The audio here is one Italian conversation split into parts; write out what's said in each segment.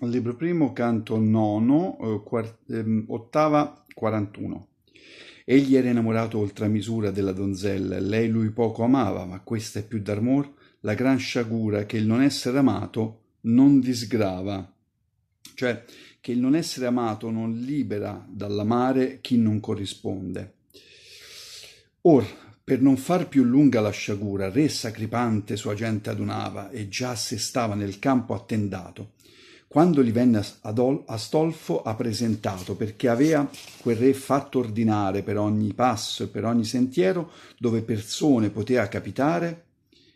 libro primo, canto nono, eh, ehm, ottava 41. Egli era innamorato oltre misura della donzella, lei lui poco amava, ma questa è più d'amor, la gran sciagura che il non essere amato non disgrava. Cioè, che il non essere amato non libera dall'amare chi non corrisponde. Or, per non far più lunga la sciagura, re sacripante sua gente adunava e già se stava nel campo attendato. Quando gli venne Adol, Astolfo appresentato, perché aveva quel re fatto ordinare per ogni passo e per ogni sentiero dove persone poteva capitare,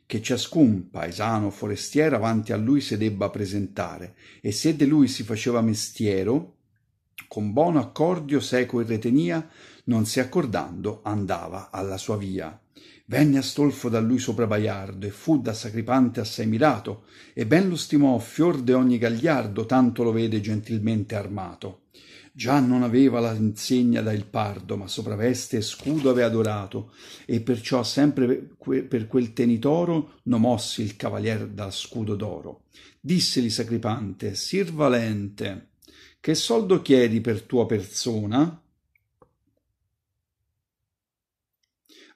che ciascun paesano o forestiero avanti a lui si debba presentare, e se di lui si faceva mestiero, con buono accordio seco e retenia, non si accordando andava alla sua via Venne Astolfo da lui sopra Baiardo, e fu da sacripante assai mirato, e ben lo stimò fior de ogni gagliardo, tanto lo vede gentilmente armato. Già non aveva la insegna da il pardo, ma sopra veste e scudo avea dorato, e perciò sempre per quel tenitoro nomossi il cavalier da scudo d'oro. Disseli sacripante, Sir Valente, che soldo chiedi per tua persona?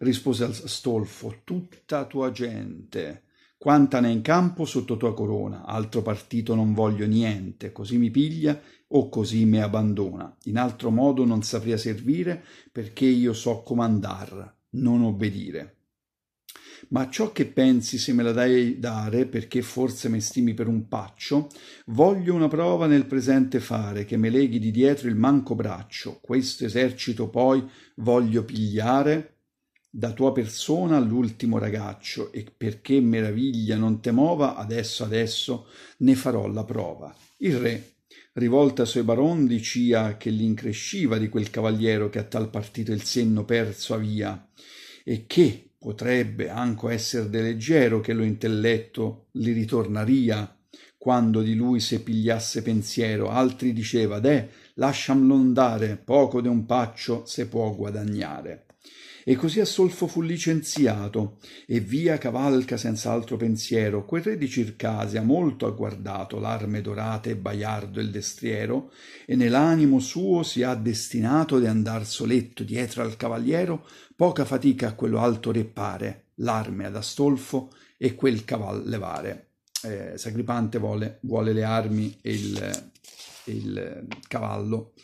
rispose al stolfo, tutta tua gente, quanta ne in campo sotto tua corona, altro partito non voglio niente, così mi piglia o così me abbandona, in altro modo non sapria servire, perché io so comandar, non obbedire. Ma ciò che pensi se me la dai dare, perché forse me stimi per un paccio, voglio una prova nel presente fare, che me leghi di dietro il manco braccio, questo esercito poi voglio pigliare, da tua persona l'ultimo ragaccio e perché meraviglia non temova adesso adesso ne farò la prova il re rivolta ai baron dicia che l'incresciva di quel cavaliero che a tal partito il senno perso avia e che potrebbe anco esser de leggero che lo intelletto li ritornaria quando di lui se pigliasse pensiero altri diceva deh lasciamlo andare poco de un paccio se può guadagnare e così Assolfo fu licenziato, e via cavalca senza altro pensiero, quel re di Circasia molto ha guardato l'arme dorate e baiardo il destriero, e nell'animo suo si ha destinato di andar soletto dietro al cavaliero, poca fatica a quello alto re pare, l'arme ad Astolfo e quel caval levare. Eh, Sacripante vuole, vuole, le armi e il, il cavallo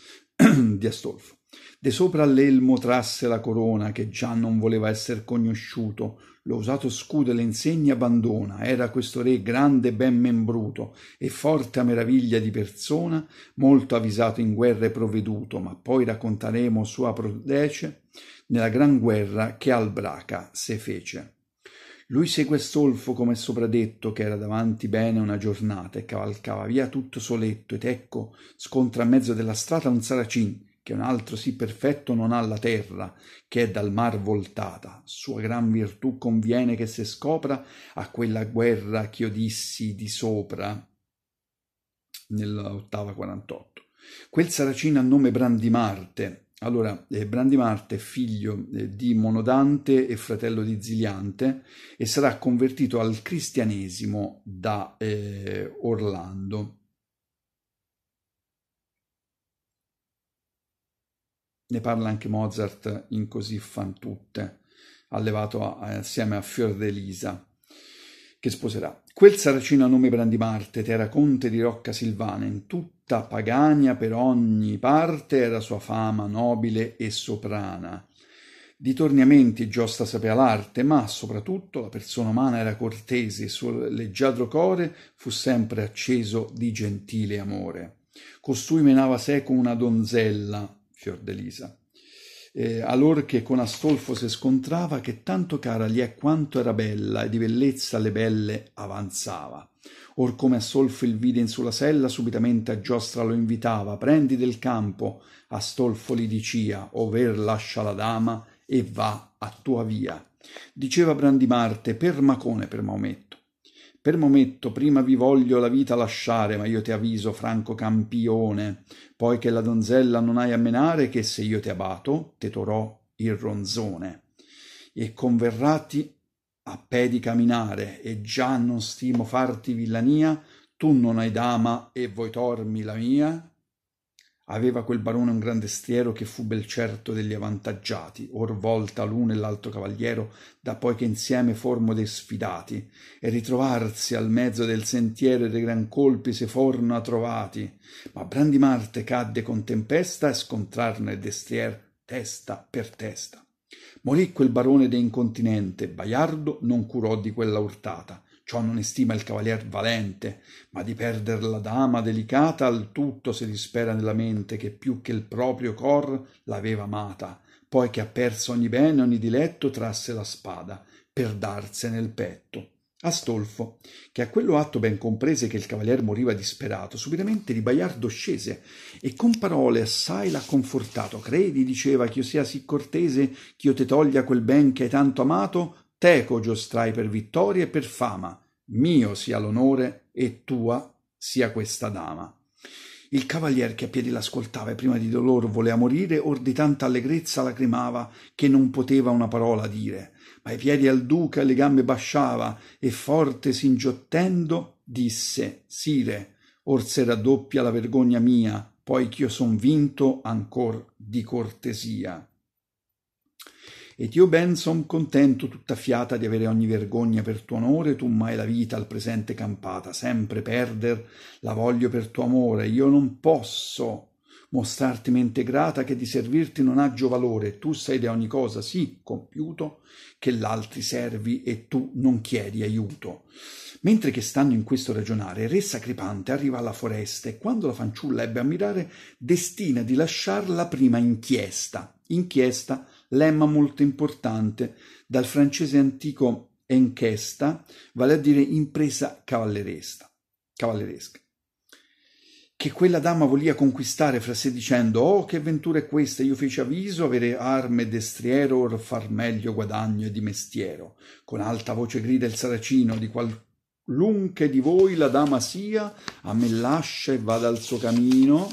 di Astolfo. De sopra l'elmo trasse la corona, che già non voleva esser conosciuto, lo usato scudo e le insegne abbandona, era questo re grande e ben membruto, e forte a meraviglia di persona, molto avvisato in guerra e provveduto, ma poi raccontaremo sua prodece nella gran guerra che al Braca se fece. Lui segue solfo, come sopra detto, che era davanti bene una giornata e cavalcava via tutto soletto ed ecco scontra a mezzo della strada un saracin che un altro sì perfetto non ha la terra, che è dal mar voltata. Sua gran virtù conviene che se scopra a quella guerra che io dissi di sopra nell'ottava 48. Quel saracino a nome Brandimarte, allora, eh, Brandimarte è figlio eh, di Monodante e fratello di Ziliante e sarà convertito al cristianesimo da eh, Orlando. Ne parla anche Mozart in Così fan tutte, allevato a, assieme a Fiordelisa, che sposerà. Quel saracino a nome Brandimarte, t'era conte di Rocca Silvana, in tutta Pagania per ogni parte era sua fama nobile e soprana. Di torniamenti Giosta sapea l'arte, ma soprattutto la persona umana era cortese e il suo leggiadro core fu sempre acceso di gentile amore. Costui menava seco una donzella, Fiordelisa, eh, allor che con Astolfo se scontrava, che tanto cara gli è quanto era bella, e di bellezza le belle avanzava. Or come Astolfo il vide in sulla sella, subitamente a giostra lo invitava, prendi del campo, Astolfo gli dicia, over lascia la dama e va a tua via. Diceva Brandimarte per Macone per Maometto, per momento prima vi voglio la vita lasciare, ma io ti avviso, Franco Campione, poi che la donzella non hai a menare, che se io ti abato, te torò il ronzone. E converrati a pedi camminare, e già non stimo farti villania, tu non hai dama e voi tormi la mia, Aveva quel barone un grande stiero che fu bel certo degli avvantaggiati, or volta l'uno e l'altro cavaliero, da poi che insieme formo dei sfidati, e ritrovarsi al mezzo del sentiero dei gran colpi se forno a trovati. Ma Brandimarte cadde con tempesta e scontrarne il destier testa per testa. Morì quel barone de incontinente, Baiardo non curò di quella urtata, Ciò non estima il cavalier valente, ma di perder la dama delicata al tutto si dispera nella mente che più che il proprio cor l'aveva amata, poi che ha perso ogni bene, ogni diletto, trasse la spada per darsene il petto. Astolfo, che a quello atto ben comprese che il cavalier moriva disperato, subitamente di Baiardo scese e con parole assai l'ha confortato. Credi, diceva, ch'io sia sì cortese, ch'io te toglia quel ben che hai tanto amato? teco giostrai per vittoria e per fama, mio sia l'onore e tua sia questa dama. Il cavalier che a piedi l'ascoltava e prima di dolor volea morire, or di tanta allegrezza lacrimava che non poteva una parola dire, ma i piedi al duca le gambe basciava e forte s'ingiottendo disse, Sire, or se raddoppia la vergogna mia, poi ch'io son vinto ancor di cortesia. Ed io ben son contento tutta fiata di avere ogni vergogna per tuo onore, tu mai la vita al presente campata, sempre perder la voglio per tuo amore, io non posso mostrarti mente grata che di servirti non aggio valore, tu sei di ogni cosa sì compiuto, che l'altri servi e tu non chiedi aiuto. Mentre che stanno in questo ragionare, re sacripante arriva alla foresta e quando la fanciulla ebbe a mirare, destina di lasciar la prima inchiesta. Inchiesta lemma molto importante, dal francese antico enchesta, vale a dire impresa cavalleresca, cavalleresca. Che quella dama volia conquistare fra sé dicendo «Oh, che ventura è questa! Io feci avviso avere arme destriero or far meglio guadagno e di mestiero». Con alta voce grida il saracino di qualunque di voi la dama sia, a me lascia e vada al suo camino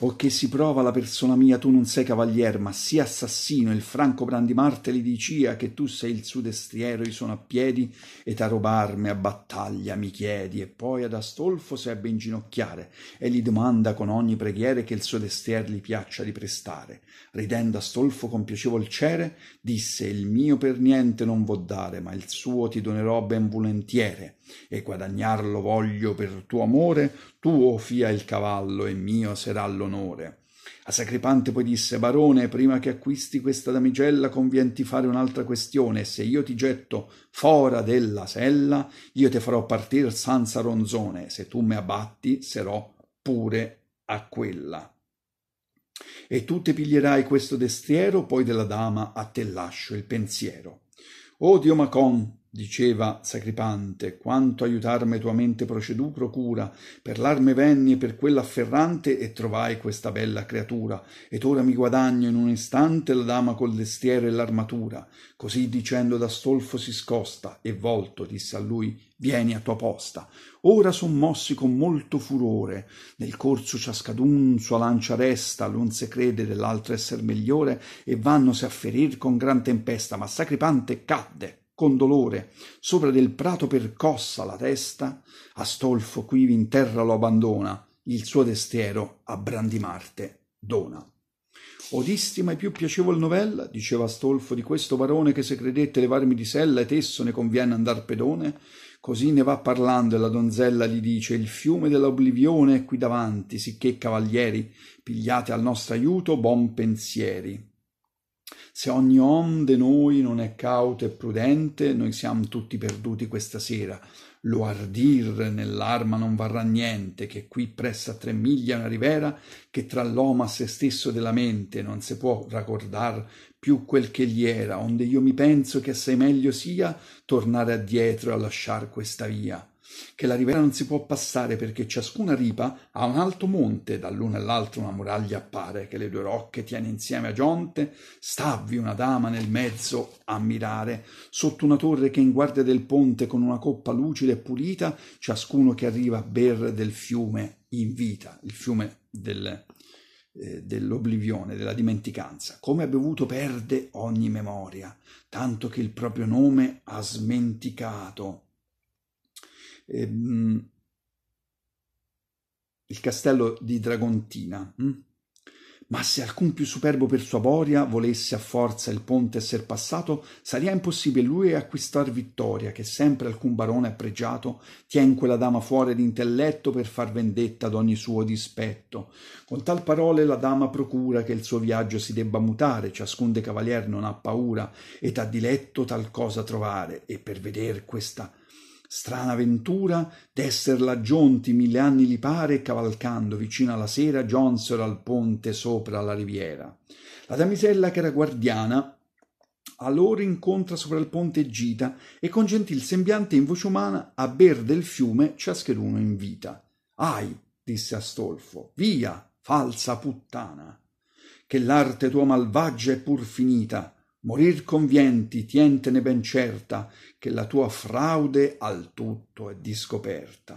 o che si prova la persona mia tu non sei cavalier ma sia assassino il franco li dicia che tu sei il sudestriero io sono a piedi ed a robarme a battaglia mi chiedi e poi ad Astolfo sebbe inginocchiare e gli domanda con ogni preghiere che il suo destrier gli piaccia di prestare ridendo Astolfo con piacevol cere disse il mio per niente non vo dare ma il suo ti donerò ben volentiere e guadagnarlo voglio per tuo amore, tuo fia il cavallo e mio sarà l'onore. A Sacripante poi disse, Barone, prima che acquisti questa damigella convienti fare un'altra questione, se io ti getto fora della sella, io te farò partire senza ronzone, se tu me abbatti, sarò pure a quella. E tu te piglierai questo destriero, poi della dama a te lascio il pensiero. O oh Dio Macon, diceva sacripante quanto aiutarme tua mente procedu procura per l'arme venni e per quella afferrante e trovai questa bella creatura ed ora mi guadagno in un istante la dama col destiero e l'armatura così dicendo da stolfo si scosta e volto disse a lui vieni a tua posta ora son mossi con molto furore nel corso ciascadun sua lancia resta l'un se crede dell'altro esser migliore e vanno se a ferir con gran tempesta ma sacripante cadde con dolore, sopra del prato percossa la testa, Astolfo quivi in terra lo abbandona, il suo destiero a Brandimarte dona. Odisti mai più piacevol novella, diceva Astolfo, di questo barone che se credette levarmi di sella e tesso ne conviene andar pedone, Così ne va parlando e la donzella gli dice Il fiume dell'oblivione è qui davanti, sicché cavalieri, pigliate al nostro aiuto buon pensieri. Se ogni uomo de noi non è cauto e prudente, noi siamo tutti perduti questa sera. Lo ardir nell'arma non varrà niente, che qui pressa tre miglia una rivera, che tra l'oma a se stesso della mente non si può raccordar più quel che gli era, onde io mi penso che assai meglio sia tornare addietro e lasciar questa via che la riviera non si può passare perché ciascuna ripa ha un alto monte, dall'uno all'altro una muraglia appare, che le due rocche tiene insieme a gionte, stavvi una dama nel mezzo a mirare, sotto una torre che in guardia del ponte con una coppa lucida e pulita, ciascuno che arriva a ber del fiume in vita, il fiume del, eh, dell'oblivione, della dimenticanza. Come ha bevuto perde ogni memoria, tanto che il proprio nome ha smenticato ehm, il castello di Dragontina. Hm? Ma se alcun più superbo per sua boria volesse a forza il ponte esser passato, sarebbe impossibile lui acquistar vittoria, che sempre alcun barone appregiato tien quella dama fuori d'intelletto per far vendetta ad ogni suo dispetto. Con tal parole la dama procura che il suo viaggio si debba mutare, ciascun de cavalier non ha paura, ed ha diletto tal cosa trovare, e per veder questa Strana ventura d'esser giunti mille anni li pare e cavalcando vicino alla sera giunsero al ponte sopra la riviera. La damisella che era guardiana a loro incontra sopra il ponte gita e con gentil sembiante in voce umana a ber del fiume ciascheduno invita. Ahi, disse Astolfo, via, falsa puttana, che l'arte tua malvagia è pur finita morir convienti tientene ben certa che la tua fraude al tutto è discoperta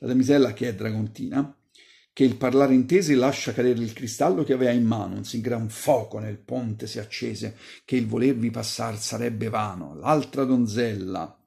la damisella che è dragontina che il parlare intesi lascia cadere il cristallo che aveva in mano, un sì gran fuoco nel ponte si accese, che il volervi passar sarebbe vano. L'altra donzella,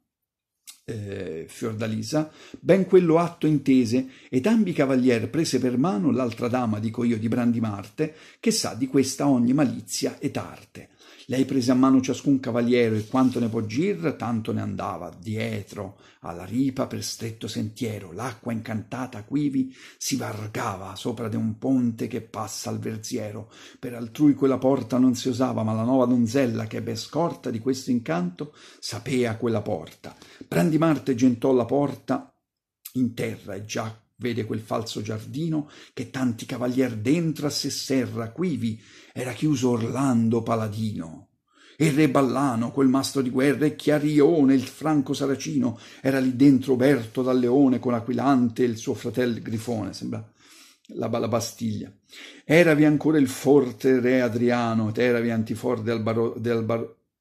eh, Fiordalisa, ben quello atto intese, ed ambi cavalier prese per mano l'altra dama, dico io, di Brandimarte, che sa di questa ogni malizia ed arte. Lei prese a mano ciascun cavaliere e quanto ne può gir, tanto ne andava, dietro, alla ripa per stretto sentiero, l'acqua incantata quivi si vargava sopra di un ponte che passa al verziero, per altrui quella porta non si osava, ma la nuova donzella che ebbe scorta di questo incanto sapea quella porta. Marte gentò la porta in terra e giacque Vede quel falso giardino che tanti cavalier dentro a se serra, quivi era chiuso Orlando Paladino. E re Ballano, quel mastro di guerra, e Chiarione, il franco saracino, era lì dentro Berto dal Leone con Aquilante e il suo fratello Grifone, sembra la, la Bastiglia. Eravi ancora il forte re Adriano, ed eravi antifor del Albaro,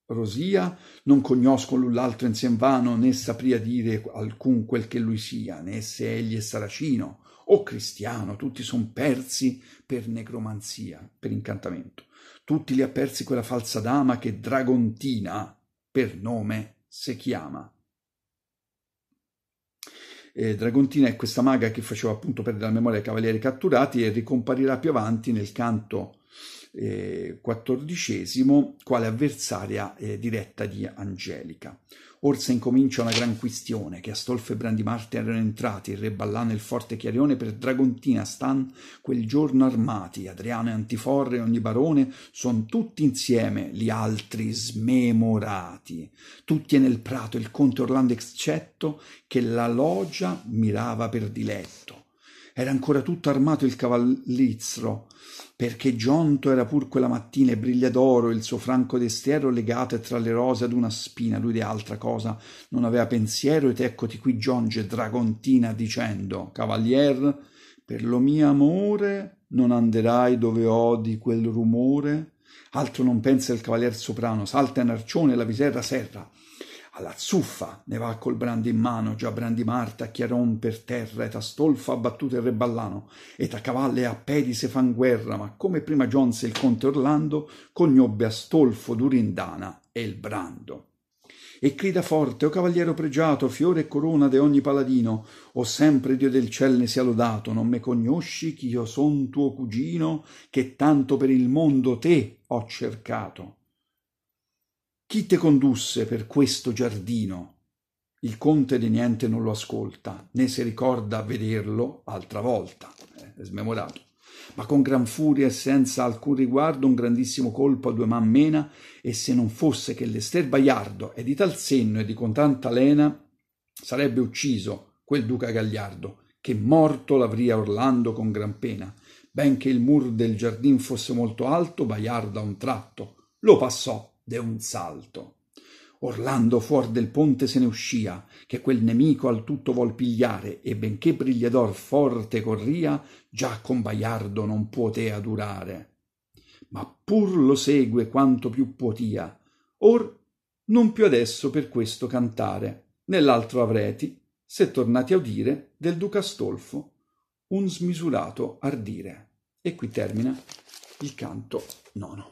Rosia non cognoscono l'un l'altro insieme vano, né sapria dire alcun quel che lui sia, né se egli è saracino o cristiano, tutti son persi per necromanzia, per incantamento. Tutti li ha persi quella falsa dama che Dragontina per nome si chiama. Eh, Dragontina è questa maga che faceva appunto perdere la memoria ai cavalieri catturati e ricomparirà più avanti nel canto XIV, eh, quale avversaria eh, diretta di Angelica. Orsa incomincia una gran questione, che Astolfo e Brandimarte erano entrati, il re Ballà nel forte Chiarione per Dragontina stan quel giorno armati, Adriano e Antiforre e ogni barone son tutti insieme, gli altri smemorati. Tutti è nel prato il conte Orlando eccetto che la loggia mirava per diletto era ancora tutto armato il cavallizro, perché giunto era pur quella mattina e briglia d'oro il suo franco destiero legato tra le rose ad una spina, lui di altra cosa non aveva pensiero ed eccoti qui giunge Dragontina dicendo Cavalier, per lo mio amore non anderai dove odi quel rumore? Altro non pensa il cavalier soprano, salta in arcione la visera serra, alla zuffa, ne va col brandi in mano, già brandi Marta, Chiaron per terra, e a stolfa abbattute il re Ballano, e a cavalle a pedi se fan guerra, ma come prima giunse il conte Orlando, conobbe a Stolfo Durindana e il brando e grida forte, o cavaliero pregiato, fiore e corona de ogni paladino, o sempre Dio del ciel ne sia lodato, non me conosci ch'io son tuo cugino, che tanto per il mondo te ho cercato. Chi te condusse per questo giardino? Il conte di niente non lo ascolta, né si ricorda a vederlo altra volta. Eh, è smemorato. Ma con gran furia e senza alcun riguardo un grandissimo colpo a due man mena, e se non fosse che l'ester Baiardo è di tal senno e di con tanta lena, sarebbe ucciso quel duca Gagliardo, che morto l'avria Orlando con gran pena. Benché il mur del giardin fosse molto alto, Baiardo a un tratto lo passò de un salto. Orlando fuor del ponte se ne uscia, che quel nemico al tutto vuol pigliare, e benché Brigliador forte corria, già con Baiardo non potea durare. Ma pur lo segue quanto più potia, or non più adesso per questo cantare, nell'altro avreti, se tornati a udire, del duca Stolfo, un smisurato ardire. E qui termina il canto nono.